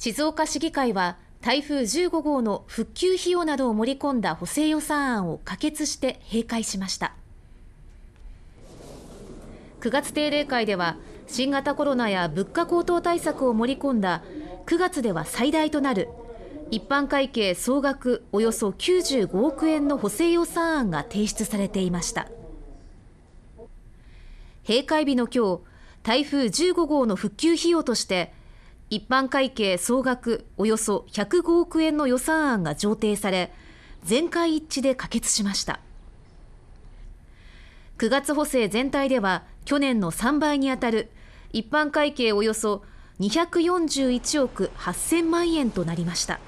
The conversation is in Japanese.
静岡市議会は台風15号の復旧費用などを盛り込んだ補正予算案を可決して閉会しました9月定例会では新型コロナや物価高騰対策を盛り込んだ9月では最大となる一般会計総額およそ95億円の補正予算案が提出されていました閉会日の今日台風15号の復旧費用として一般会計総額およそ105億円の予算案が上程され全会一致で可決しました9月補正全体では去年の3倍にあたる一般会計およそ241億8000万円となりました